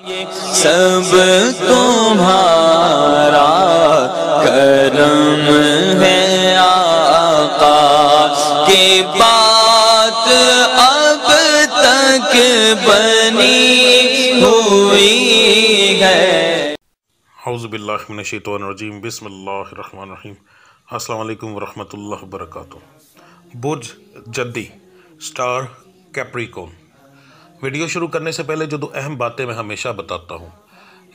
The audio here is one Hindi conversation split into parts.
सब तुम्हारा करम है आका के बात अब तक बनी हुई है हाउज़बिल्लाशतरजीम बिस्मिल्लाम असलकम वरहमल वर्क बुर्ज जद्दी स्टार कैप्रिकोन वीडियो शुरू करने से पहले जो दो अहम बातें मैं हमेशा बताता हूँ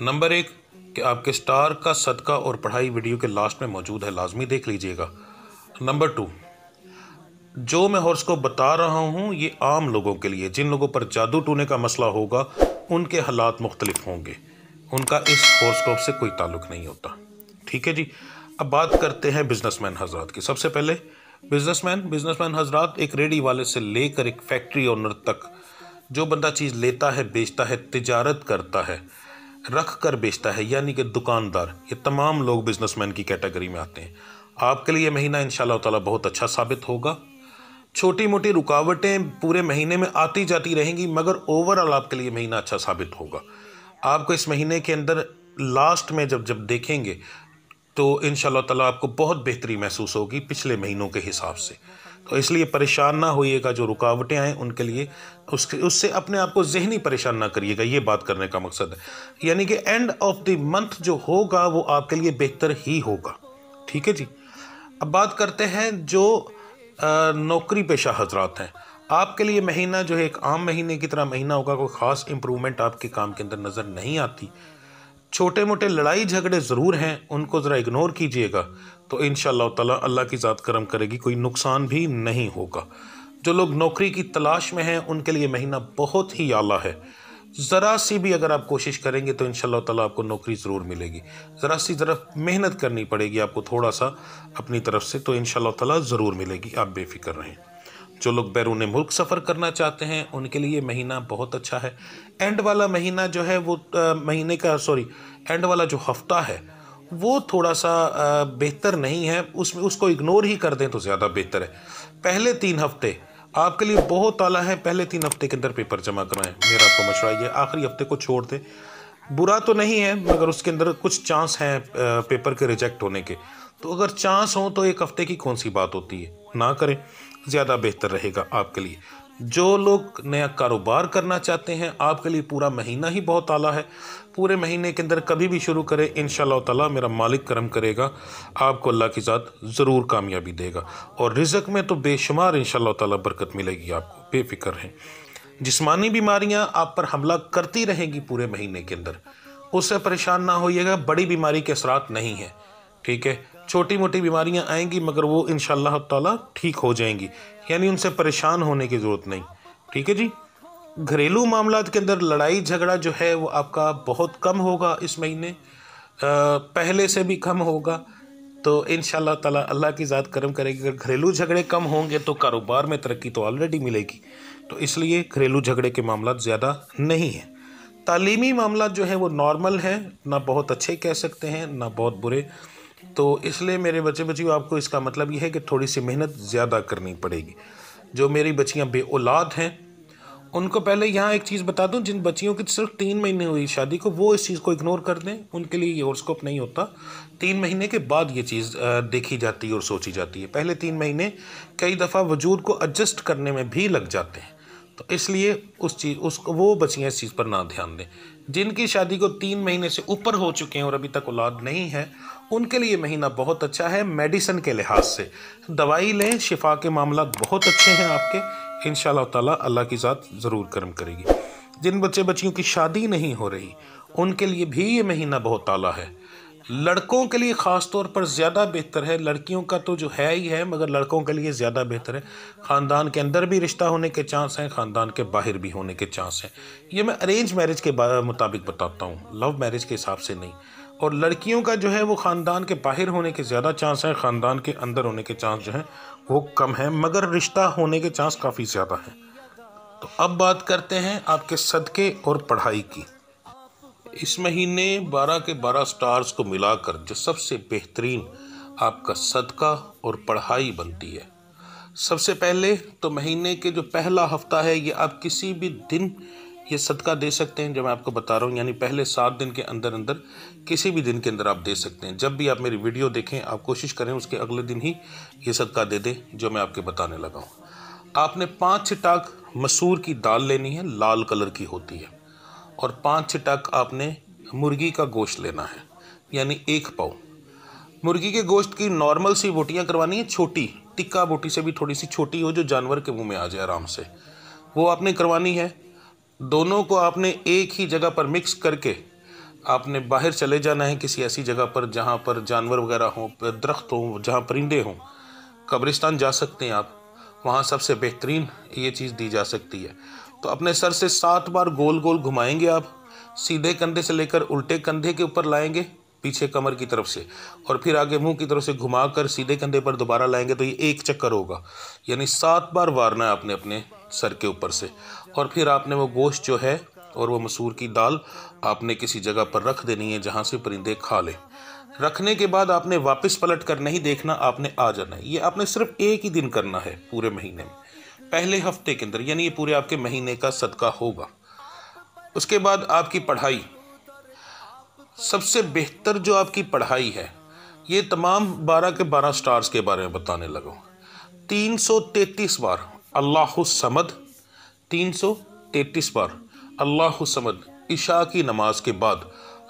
नंबर एक कि आपके स्टार का सदका और पढ़ाई वीडियो के लास्ट में मौजूद है लाजमी देख लीजिएगा नंबर टू जो मैं हॉर्स्कोप बता रहा हूँ ये आम लोगों के लिए जिन लोगों पर जादू टूने का मसला होगा उनके हालात मुख्तलिफ होंगे उनका इस हॉर्स्कोप से कोई ताल्लुक नहीं होता ठीक है जी अब बात करते हैं बिजनेसमैन हजरात की सबसे पहले बिजनेसमैन बिजनेसमैन हजरात एक रेडी वाले से लेकर एक फैक्ट्री ओनर तक जो बंदा चीज़ लेता है बेचता है तजारत करता है रख कर बेचता है यानी कि दुकानदार ये तमाम लोग बिजनेसमैन की कैटेगरी में आते हैं आपके लिए महीना इन ताला बहुत अच्छा साबित होगा छोटी मोटी रुकावटें पूरे महीने में आती जाती रहेंगी मगर ओवरऑल आपके लिए महीना अच्छा साबित होगा आपको इस महीने के अंदर लास्ट में जब जब देखेंगे तो इन ताला आपको बहुत बेहतरी महसूस होगी पिछले महीनों के हिसाब से तो इसलिए परेशान ना होइएगा जो रुकावटें आएँ उनके लिए उसके उससे अपने आप को जहनी परेशान ना करिएगा ये बात करने का मकसद है यानी कि एंड ऑफ द मंथ जो होगा वो आपके लिए बेहतर ही होगा ठीक है जी अब बात करते हैं जो नौकरी पेशा हजरात हैं आपके लिए महीना जो है एक आम महीने की तरह महीना होगा कोई ख़ास इम्प्रूवमेंट आपके काम के अंदर नज़र नहीं आती छोटे मोटे लड़ाई झगड़े ज़रूर हैं उनको ज़रा इग्नोर कीजिएगा तो इन ताला अल्लाह की ज़ात करम करेगी कोई नुकसान भी नहीं होगा जो लोग नौकरी की तलाश में हैं उनके लिए महीना बहुत ही आला है ज़रा सी भी अगर आप कोशिश करेंगे तो इन ताला आपको नौकरी ज़रूर मिलेगी ज़रा सी ज़रा मेहनत करनी पड़ेगी आपको थोड़ा सा अपनी तरफ से तो इन ताला ज़रूर मिलेगी आप बेफिक्र रहें जो लोग बैरून मुल्क सफ़र करना चाहते हैं उनके लिए महीना बहुत अच्छा है एंड वाला महीना जो है वो आ, महीने का सॉरी एंड वाला जो हफ्ता है वो थोड़ा सा बेहतर नहीं है उसमें उसको इग्नोर ही कर दें तो ज़्यादा बेहतर है पहले तीन हफ्ते आपके लिए बहुत ताला है पहले तीन हफ्ते के अंदर पेपर जमा कराएं मेरा आपको मशवरा ये आखिरी हफ्ते को छोड़ दें बुरा तो नहीं है मगर उसके अंदर कुछ चांस हैं पेपर के रिजेक्ट होने के तो अगर चांस हो तो एक हफ्ते की कौन सी बात होती है ना करें ज़्यादा बेहतर रहेगा आपके लिए जो लोग नया कारोबार करना चाहते हैं आपके लिए पूरा महीना ही बहुत आला है पूरे महीने के अंदर कभी भी शुरू करें इन ताला मेरा मालिक करम करेगा आपको अल्लाह की साथ ज़रूर कामयाबी देगा और रिजक में तो बेशुमार इन ताला बरकत मिलेगी आपको बेफिक्र हैं जिसमानी बीमारियां आप पर हमला करती रहेंगी पूरे महीने के अंदर उससे परेशान ना होइएगा बड़ी बीमारी के असरात नहीं है ठीक है छोटी मोटी बीमारियां आएंगी मगर वो इन ताला ठीक हो जाएंगी यानी उनसे परेशान होने की ज़रूरत नहीं ठीक है जी घरेलू मामला के अंदर लड़ाई झगड़ा जो है वो आपका बहुत कम होगा इस महीने पहले से भी कम होगा तो इन ताला अल्लाह की ज़ात करम करेगी अगर घरेलू झगड़े कम होंगे तो कारोबार में तरक्की तो ऑलरेडी मिलेगी तो इसलिए घरेलू झगड़े के मामला ज़्यादा नहीं हैं तालीमी मामला जो है वो नॉर्मल है ना बहुत अच्छे कह सकते हैं ना बहुत बुरे तो इसलिए मेरे बच्चे बच्चियों आपको इसका मतलब ये है कि थोड़ी सी मेहनत ज़्यादा करनी पड़ेगी जो मेरी बच्चियाँ बे औलाद हैं उनको पहले यहाँ एक चीज़ बता दूँ जिन बच्चियों की सिर्फ तीन महीने हुई शादी को वो इस चीज़ को इग्नोर कर दें उनके लिए ये स्कोप नहीं होता तीन महीने के बाद ये चीज़ देखी जाती है और सोची जाती है पहले तीन महीने कई दफ़ा वजूद को एडजस्ट करने में भी लग जाते हैं तो इसलिए उस चीज़ उस वो बच्चियाँ इस चीज़ पर ना ध्यान दें जिनकी शादी को तीन महीने से ऊपर हो चुके हैं और अभी तक औलाद नहीं है उनके लिए महीना बहुत अच्छा है मेडिसिन के लिहाज से दवाई लें शिफा के मामला बहुत अच्छे हैं आपके इन ताला अल्लाह की ज़ात ज़रूर कर्म करेगी जिन बच्चे बच्चियों की शादी नहीं हो रही उनके लिए भी ये महीना बहुत ताला है लड़कों के लिए ख़ास तौर पर ज़्यादा बेहतर है लड़कियों का तो जो है ही है मगर लड़कों के लिए ज़्यादा बेहतर है ख़ानदान के अंदर भी रिश्ता होने के चांस हैं ख़ानदान के बाहर भी होने के चांस हैं ये मैं अरेंज मैरिज के मुताबिक बताता हूँ लव मैरिज के हिसाब से नहीं और लड़कियों का जो है वो ख़ानदान के बाहर होने के ज़्यादा चांस हैं ख़ानदान के अंदर होने के चांस जो हैं वो कम हैं मगर रिश्ता होने के चांस काफ़ी ज़्यादा हैं तो अब बात करते हैं आपके सदके और पढ़ाई की इस महीने 12 के 12 स्टार्स को मिलाकर जो सबसे बेहतरीन आपका सदका और पढ़ाई बनती है सबसे पहले तो महीने के जो पहला हफ्ता है ये आप किसी भी दिन ये सदका दे सकते हैं जो मैं आपको बता रहा हूँ यानी पहले सात दिन के अंदर अंदर किसी भी दिन के अंदर आप दे सकते हैं जब भी आप मेरी वीडियो देखें आप कोशिश करें उसके अगले दिन ही ये सदका दे दें जो मैं आपके बताने लगा हूँ आपने पाँच छिटाक मसूर की दाल लेनी है लाल कलर की होती है और पाँच छिटाक आपने मुर्गी का गोश्त लेना है यानी एक पाव मुर्गी के गोश्त की नॉर्मल सी बोटियाँ करवानी है छोटी टिक्का बोटी से भी थोड़ी सी छोटी हो जो जानवर के मुंह में आ जाए आराम से वो आपने करवानी है दोनों को आपने एक ही जगह पर मिक्स करके आपने बाहर चले जाना है किसी ऐसी जगह पर जहाँ पर जानवर वगैरह हों दरख्त हों जहाँ परिंदे हों कब्रिस्तान जा सकते हैं आप वहाँ सबसे बेहतरीन ये चीज़ दी जा सकती है तो अपने सर से सात बार गोल गोल घुमाएंगे आप सीधे कंधे से लेकर उल्टे कंधे के ऊपर लाएंगे पीछे कमर की तरफ से और फिर आगे मुंह की तरफ से घुमाकर सीधे कंधे पर दोबारा लाएंगे तो ये एक चक्कर होगा यानी सात बार वारना है आपने अपने सर के ऊपर से और फिर आपने वो गोश्त जो है और वो मसूर की दाल आपने किसी जगह पर रख देनी है जहाँ से परिंदे खा लें रखने के बाद आपने वापस पलट कर नहीं देखना आपने आ जाना है ये आपने सिर्फ एक ही दिन करना है पूरे महीने में पहले हफ्ते के अंदर यानी ये पूरे आपके महीने का सदका होगा उसके बाद आपकी पढ़ाई सबसे बेहतर जो आपकी पढ़ाई है ये तमाम बारह के बारह स्टार्स के बारे में बताने लगा तीन सौ तैतीस बार समद तीन सौ तैतीस बार समद ईशा की नमाज के बाद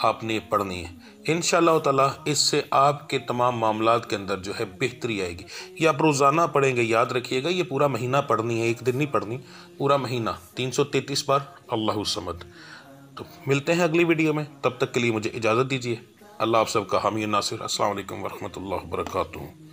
आपने पढ़नी है इन ताला इससे आपके तमाम मामला के अंदर जो है बेहतरी आएगी ये आप रोज़ाना पढ़ेंगे याद रखिएगा ये पूरा महीना पढ़नी है एक दिन नहीं पढ़नी पूरा महीना तीन सौ तैतीस बार अल्लाह समद तो मिलते हैं अगली वीडियो में तब तक के लिए मुझे इजाज़त दीजिए अल्लाह आप सबका हामी नासिर असल वरहमल वर्का